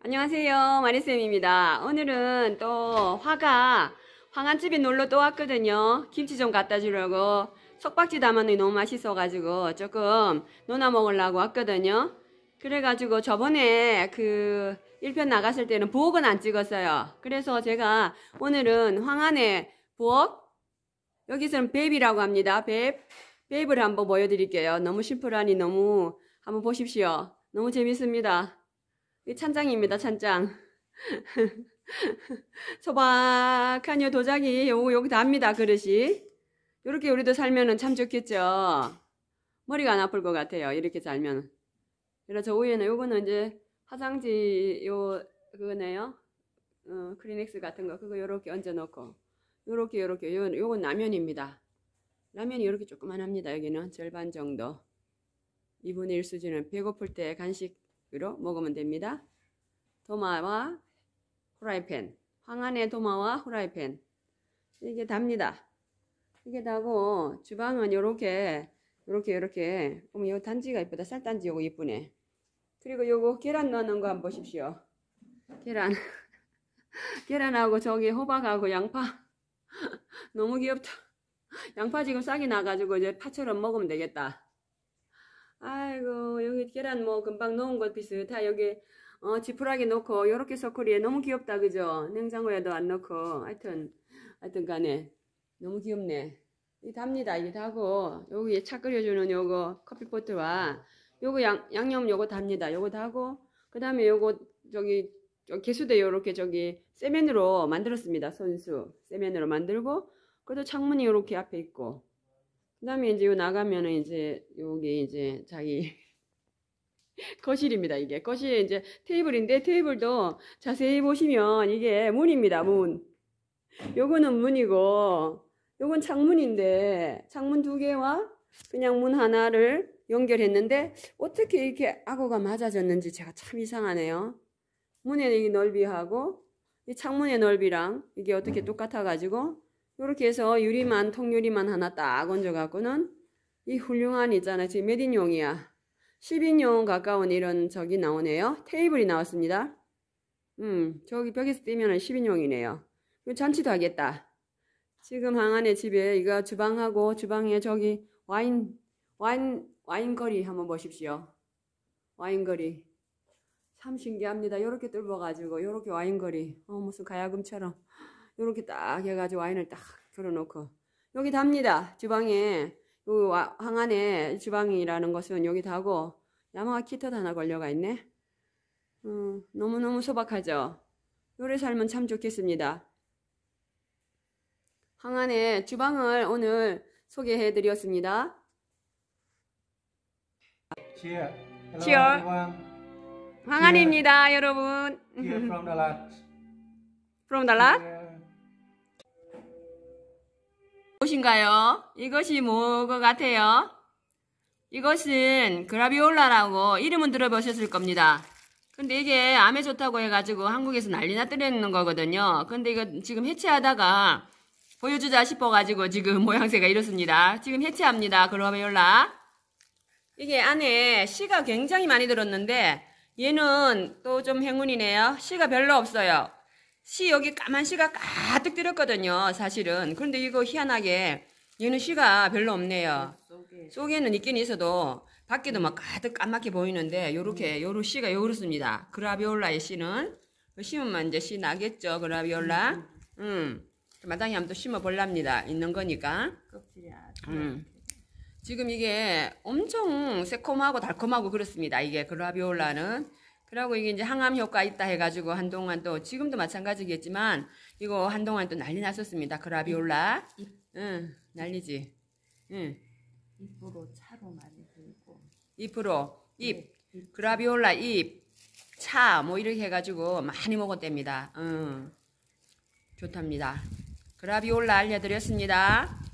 안녕하세요 마리쌤입니다 오늘은 또 화가 황한집에 놀러 또 왔거든요 김치 좀 갖다 주려고 석박지 담았는 너무 맛있어 가지고 조금 논나 먹으려고 왔거든요 그래가지고 저번에 그 1편 나갔을 때는 부엌은 안 찍었어요 그래서 제가 오늘은 황한의 부엌 여기서는 베이비라고 합니다 베이브 베이브를 한번 보여드릴게요 너무 심플하니 너무 한번 보십시오 너무 재밌습니다 이 찬장입니다, 찬장. 소박하녀 도자기, 요거, 요거 답니다, 그릇이. 요렇게 우리도 살면참 좋겠죠. 머리가 안 아플 것 같아요, 이렇게 살면. 그래서 위에는 요거는 이제 화장지 요, 그거네요. 어, 크리넥스 같은 거, 그거 요렇게 얹어놓고. 요렇게, 요렇게. 요, 요건 라면입니다. 라면이 요렇게 조그만합니다. 여기는 절반 정도. 2분의 1 수준은 배고플 때 간식 위로 먹으면 됩니다. 도마와 후라이팬 황안의 도마와 후라이팬 이게 답니다. 이게 다고 주방은 요렇게 요렇게 요렇게 보면 요 단지가 이쁘다 쌀단지 요거 이쁘네. 그리고 요거 계란 넣는 거 한번 보십시오. 계란 계란하고 저기 호박하고 양파 너무 귀엽다. 양파 지금 싹이 나가지고 이제 파처럼 먹으면 되겠다. 아이고 여기 계란 뭐 금방 넣은 것 비슷하 여기 어, 지푸라기 넣고 요렇게 소쿠이에 너무 귀엽다 그죠 냉장고에도 안 넣고 하여튼 하여튼 간에 너무 귀엽네 이 답니다 이게 다고 여기에 차 끓여주는 요거 커피포트와 요거 양, 양념 요거 답니다 요거 다고 그 다음에 요거 저기 개수대 요렇게 저기 세면으로 만들었습니다 손수 세면으로 만들고 그래도 창문이 요렇게 앞에 있고 그 다음에 이제 요 나가면은 이제 여기 이제 자기 거실입니다. 이게 거실 이제 테이블인데 테이블도 자세히 보시면 이게 문입니다. 문. 요거는 문이고 요건 창문인데 창문 두 개와 그냥 문 하나를 연결했는데 어떻게 이렇게 악어가 맞아졌는지 제가 참 이상하네요. 문의 넓이하고 이 창문의 넓이랑 이게 어떻게 똑같아 가지고 이렇게 해서 유리만 통유리만 하나 딱 얹어갖고는 이 훌륭한 있잖아 지금 몇 인용이야 10인용 가까운 이런 저기 나오네요 테이블이 나왔습니다 음 저기 벽에서 뛰면 은 10인용이네요 잔치도 하겠다 지금 항안의 집에 이거 주방하고 주방에 저기 와인 와인 와인거리 한번 보십시오 와인거리 참 신기합니다 요렇게 뚫어가지고 요렇게 와인거리 어 무슨 가야금처럼 이렇게 딱 해가지고 와인을 딱 걸어놓고 여기 답니다. 지방에 요 항안에 지방이라는 것은 여기 다고 야마가 키트 하나 걸려가 있네. 음, 너무너무 소박하죠. 요래 살면 참 좋겠습니다. 항안의 주방을 오늘 소개해 드렸습니다. Cheer. Hello, Cheer. 항안입니다, 여러분. c h e e from the lot. From the lot? 무엇인가요? 이것이 뭐 것 같아요? 이것은 그라비올라라고 이름은 들어보셨을 겁니다. 근데 이게 암에 좋다고 해가지고 한국에서 난리 났더라는 거거든요. 근데 이거 지금 해체하다가 보여주자 싶어가지고 지금 모양새가 이렇습니다. 지금 해체합니다. 그라비올라. 이게 안에 씨가 굉장히 많이 들었는데 얘는 또 좀 행운이네요. 씨가 별로 없어요. 씨 여기 까만 씨가 가득 들었거든요. 사실은. 그런데 이거 희한하게 얘는 씨가 별로 없네요. 속에. 는 있긴 있어도 밖에도 막 가득 까맣게 보이는데 요렇게 요로 씨가 요렇습니다. 그라비올라의 씨는 그 심으면 이제 씨 나겠죠. 그라비올라. 음. 마당에 한번 또 심어 볼랍니다. 있는 거니까. 음. 지금 이게 엄청 새콤하고 달콤하고 그렇습니다. 이게 그라비올라는 그리고 이게 이제 항암 효과 있다 해가지고 한동안 또 지금도 마찬가지겠지만 이거 한동안 또 난리 났었습니다. 그라비올라. 응, 난리지. 응. 잎으로 차로 많이 들고. 잎으로 잎. 네, 그라비올라 잎. 차뭐 이렇게 해가지고 많이 먹었답니다. 응. 좋답니다. 그라비올라 알려드렸습니다.